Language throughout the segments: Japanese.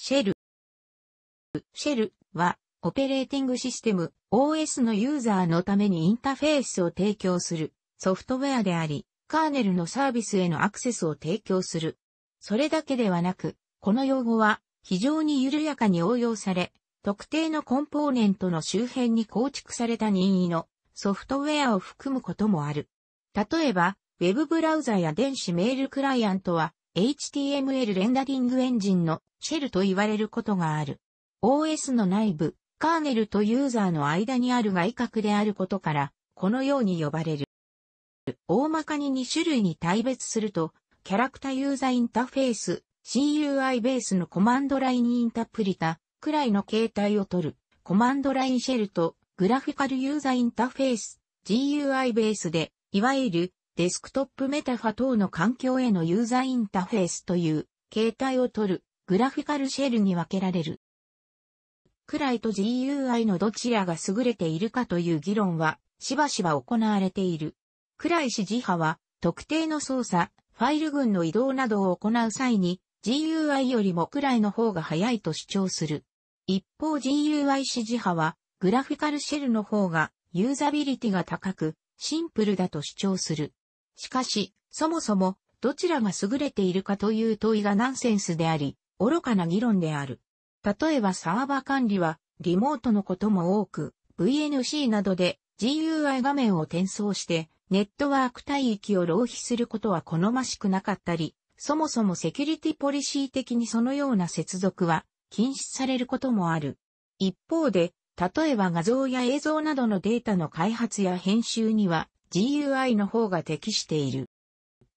シェル。シェルは、オペレーティングシステム OS のユーザーのためにインターフェースを提供するソフトウェアであり、カーネルのサービスへのアクセスを提供する。それだけではなく、この用語は非常に緩やかに応用され、特定のコンポーネントの周辺に構築された任意のソフトウェアを含むこともある。例えば、ウェブブラウザや電子メールクライアントは HTML レンダリングエンジンのシェルと言われることがある。OS の内部、カーネルとユーザーの間にある外角であることから、このように呼ばれる。大まかに2種類に対別すると、キャラクターユーザインターフェース、CUI ベースのコマンドラインインタプリタ、くらいの形態を取る、コマンドラインシェルと、グラフィカルユーザインターフェース、GUI ベースで、いわゆるデスクトップメタファ等の環境へのユーザーインターフェースという形態を取るグラフィカルシェルに分けられる。クライと GUI のどちらが優れているかという議論はしばしば行われている。クライ氏自派は特定の操作、ファイル群の移動などを行う際に GUI よりもクライの方が早いと主張する。一方 GUI 支持派はグラフィカルシェルの方がユーザビリティが高くシンプルだと主張する。しかし、そもそも、どちらが優れているかという問いがナンセンスであり、愚かな議論である。例えばサーバー管理は、リモートのことも多く、VNC などで GUI 画面を転送して、ネットワーク帯域を浪費することは好ましくなかったり、そもそもセキュリティポリシー的にそのような接続は禁止されることもある。一方で、例えば画像や映像などのデータの開発や編集には GUI の方が適している。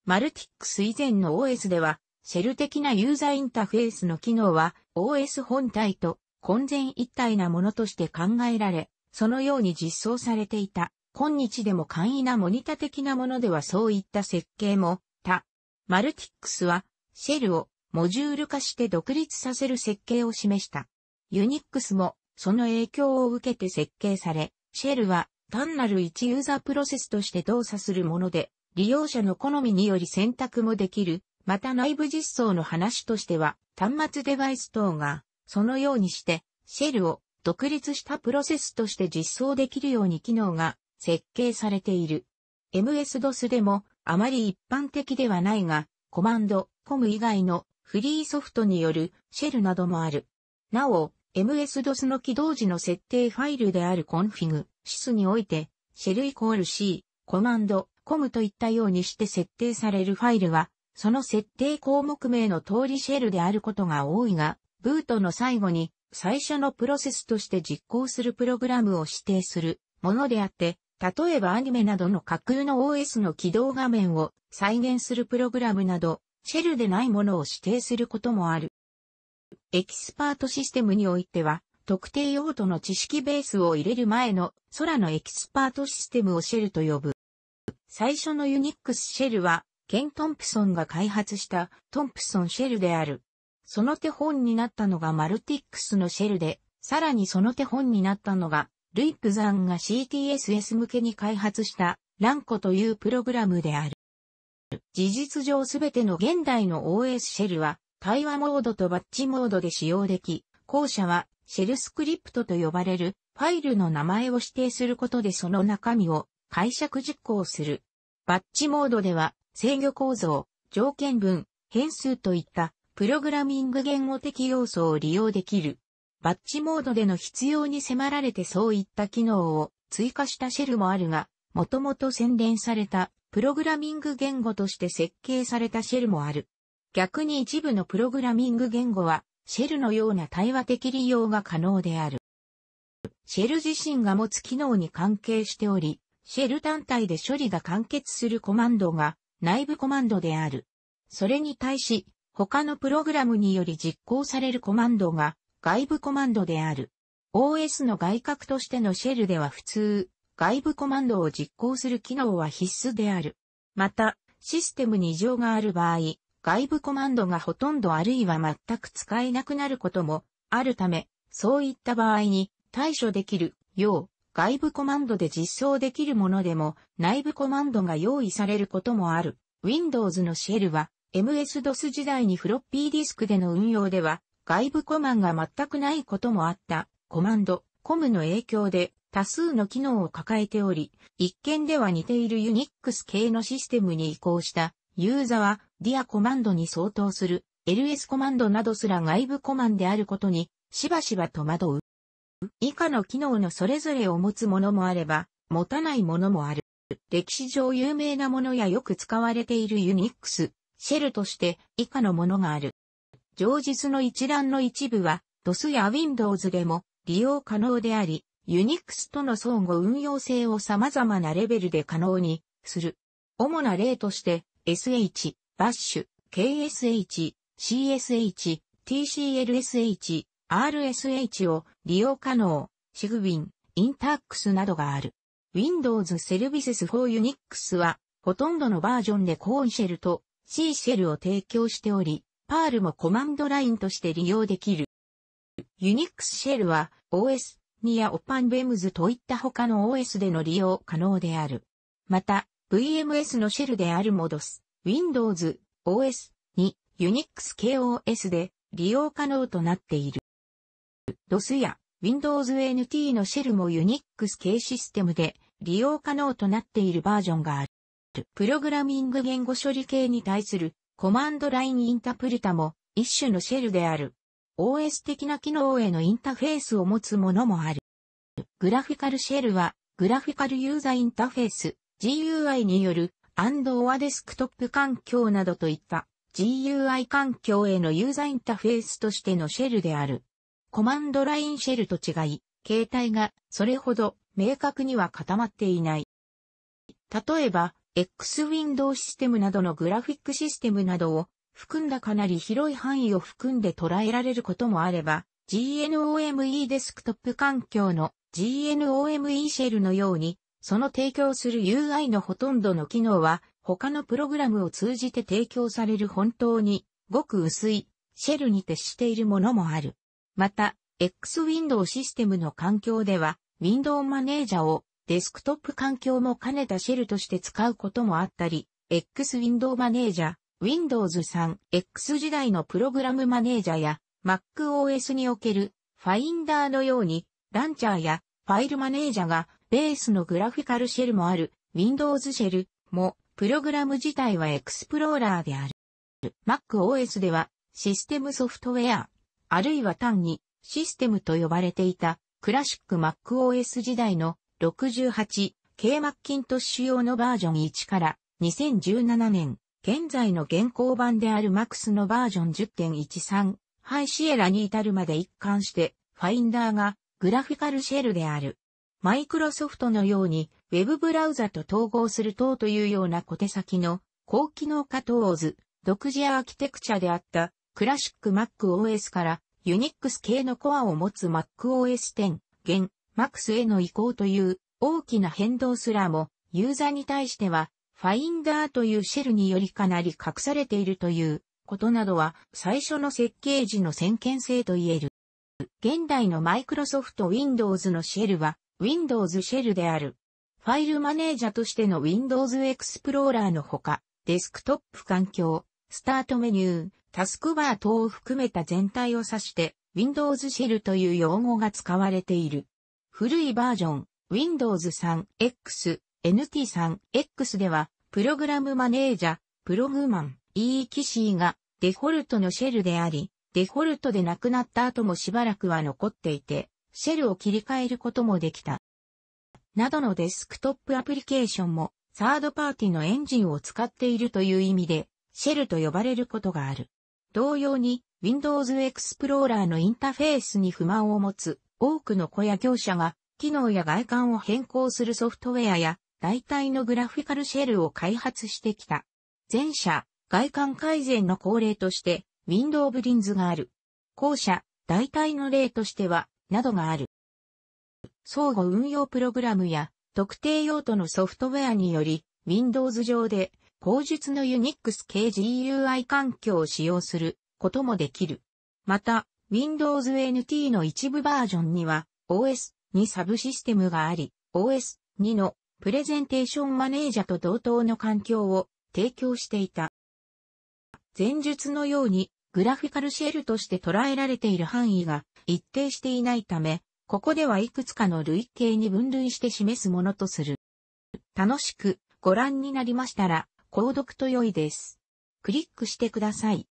マルティックス以前の OS では、シェル的なユーザーインターフェースの機能は OS 本体と混然一体なものとして考えられ、そのように実装されていた。今日でも簡易なモニタ的なものではそういった設計も、他。マルティックスは、シェルをモジュール化して独立させる設計を示した。ユニックスも、その影響を受けて設計され、シェルは単なる一ユーザープロセスとして動作するもので、利用者の好みにより選択もできる、また内部実装の話としては、端末デバイス等が、そのようにして、シェルを独立したプロセスとして実装できるように機能が設計されている。MS-DOS でもあまり一般的ではないが、コマンド、コム以外のフリーソフトによるシェルなどもある。なお、MS-DOS の起動時の設定ファイルである config、sys において、シェルイコール C、コマンド、コムといったようにして設定されるファイルは、その設定項目名の通りシェルであることが多いが、ブートの最後に最初のプロセスとして実行するプログラムを指定するものであって、例えばアニメなどの架空の OS の起動画面を再現するプログラムなど、シェルでないものを指定することもある。エキスパートシステムにおいては、特定用途の知識ベースを入れる前の空のエキスパートシステムをシェルと呼ぶ。最初のユニックスシェルは、ケン・トンプソンが開発したトンプソンシェルである。その手本になったのがマルティックスのシェルで、さらにその手本になったのが、ルイプザンが CTSS 向けに開発したランコというプログラムである。事実上すべての現代の OS シェルは対話モードとバッチモードで使用でき、後者はシェルスクリプトと呼ばれるファイルの名前を指定することでその中身を解釈実行する。バッチモードでは制御構造、条件文、変数といったプログラミング言語的要素を利用できる。バッチモードでの必要に迫られてそういった機能を追加したシェルもあるが、もともと洗練されたプログラミング言語として設計されたシェルもある。逆に一部のプログラミング言語は、シェルのような対話的利用が可能である。シェル自身が持つ機能に関係しており、シェル単体で処理が完結するコマンドが内部コマンドである。それに対し、他のプログラムにより実行されるコマンドが外部コマンドである。OS の外角としてのシェルでは普通、外部コマンドを実行する機能は必須である。また、システムに異常がある場合、外部コマンドがほとんどあるいは全く使えなくなることもあるため、そういった場合に対処できるよう外部コマンドで実装できるものでも内部コマンドが用意されることもある。Windows のシェルは MS-DOS 時代にフロッピーディスクでの運用では外部コマンが全くないこともあったコマンド、コムの影響で多数の機能を抱えており、一見では似ている Unix 系のシステムに移行したユーザはディアコマンドに相当する LS コマンドなどすら外部コマンであることにしばしば戸惑う。以下の機能のそれぞれを持つものもあれば、持たないものもある。歴史上有名なものやよく使われているユニックス、シェルとして以下のものがある。上述の一覧の一部は DOS や Windows でも利用可能であり、ユニックスとの相互運用性を様々なレベルで可能にする。主な例として SH、バッシュ、KSH、CSH、TCLSH、RSH を利用可能、シグビン、インタックスなどがある。Windows Services for Unix は、ほとんどのバージョンでコーンシェルと C シェルを提供しており、パールもコマンドラインとして利用できる。Unix シェルは OS、にやオパン・ベムズといった他の OS での利用可能である。また、VMS のシェルであるモド Windows OS に Unix KOS で利用可能となっている。DOS や Windows NT のシェルも Unix 系システムで利用可能となっているバージョンがある。プログラミング言語処理系に対するコマンドラインインタプリタも一種のシェルである。OS 的な機能へのインターフェースを持つものもある。グラフィカルシェルは、グラフィカルユーザーインターフェース、GUI によるオアデスクトップ環境などといった GUI 環境へのユーザーインターフェースとしてのシェルである。コマンドラインシェルと違い、形態がそれほど明確には固まっていない。例えば、X ウィンドウシステムなどのグラフィックシステムなどを含んだかなり広い範囲を含んで捉えられることもあれば、GNOME デスクトップ環境の GNOME シェルのようにその提供する UI のほとんどの機能は、他のプログラムを通じて提供される本当に、ごく薄い、シェルに徹しているものもある。また、X-Window システムの環境では、Window マネージャーをデスクトップ環境も兼ねたシェルとして使うこともあったり、X-Window マネージャ、ー、Windows 3、X 時代のプログラムマネージャーや MacOS におけるファインダーのように、ランチャーやファイルマネージャーがベースのグラフィカルシェルもある、Windows シェルも、プログラム自体はエクスプローラーである。MacOS では、システムソフトウェア、あるいは単に、システムと呼ばれていた、クラシック MacOS 時代の 68K マッキントッシュ用のバージョン1から2017年、現在の現行版である MAX のバージョン10.13、ハイシエラに至るまで一貫して、ファインダーがグラフィカルシェルである。マイクロソフトのように、ウェブブラウザと統合する等というような小手先の高機能化等をず、独自アーキテクチャであったクラシック MacOS からユニックス系のコアを持つ MacOS 10、現、MAX への移行という大きな変動すらもユーザーに対しては Finder というシェルによりかなり隠されているということなどは最初の設計時の先見性と言える。現代のマイクロソフト Windows のシェルは Windows シェルである。ファイルマネージャーとしての Windows Explorer のほか、デスクトップ環境、スタートメニュー、タスクバー等を含めた全体を指して、Windows シェルという用語が使われている。古いバージョン、Windows 3X、NT3X では、プログラムマネージャ、プログマン、EE キシーがデフォルトのシェルであり、デフォルトでなくなった後もしばらくは残っていて、シェルを切り替えることもできた。などのデスクトップアプリケーションもサードパーティのエンジンを使っているという意味で、シェルと呼ばれることがある。同様に、Windows Explorer のインターフェースに不満を持つ多くの子や業者が、機能や外観を変更するソフトウェアや、代替のグラフィカルシェルを開発してきた。前者、外観改善の恒例として、w i n d o w ブリンズがある。後者、代替の例としては、などがある。相互運用プログラムや特定用途のソフトウェアにより Windows 上で後述の Unix 系 GUI 環境を使用することもできる。また Windows NT の一部バージョンには OS2 サブシステムがあり OS2 のプレゼンテーションマネージャーと同等の環境を提供していた。前述のようにグラフィカルシェルとして捉えられている範囲が一定していないため、ここではいくつかの類型に分類して示すものとする。楽しくご覧になりましたら、購読と良いです。クリックしてください。